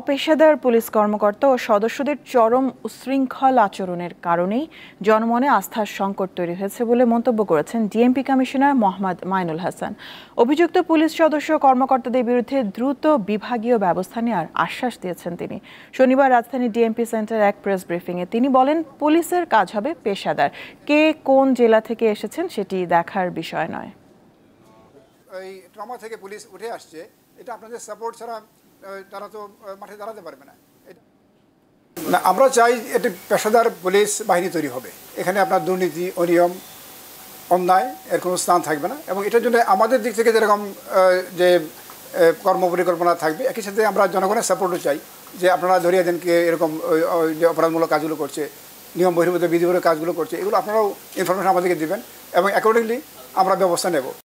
অপেশাদার police কর্মকর্তা ও সদস্যদের চরম উশৃঙ্খল আচরণের কারণেই জনমনে আস্থার সংকট তৈরি হয়েছে বলে মন্তব্য করেছেন ডিএমপি কমিশনার মোহাম্মদ মাইনুল হাসান অভিযুক্ত পুলিশ সদস্য কর্মকর্তাদের বিরুদ্ধে দ্রুত বিভাগীয় ব্যবস্থা নেওয়ার আশ্বাস দিয়েছেন তিনি শনিবার রাজধানী ডিএমপি সেন্টার এক প্রেস ব্রিফিংয়ে তিনি বলেন পুলিশের কাজ হবে পেশাদার কে কোন জেলা থেকে এসেছেন সেটি দেখার বিষয় নয় এই ট্রমা থেকে পুলিশ উঠে আসছে এটা আপনাদের সাপোর্ট ছাড়া তারা তো মাঠে দাঁড়াতে পারবে না না আমরা চাই একটি পেশাদার পুলিশ বাহিনী তৈরি হবে এখানে আপনার দুর্নীতি অনিয়ম অন্যায় এর কোনো স্থান থাকবে না এবং এটার জন্য আমাদের দিক থেকে যেরকম যে কর্ম পরিকল্পনা থাকবে একই সাথে আমরা জনগণের সাপোর্টও চাই যে আপনারা ধরিয়ে দেন কে এরকম যে অপরাধমূলক কাজগুলো করছে নিয়ম বহির্ভূত বিধিমূলক কাজগুলো করছে এগুলো আপনারাও ইনফরমেশন আমাদেরকে দেবেন এবং অ্যাকর্ডিংলি আমরা ব্যবস্থা নেব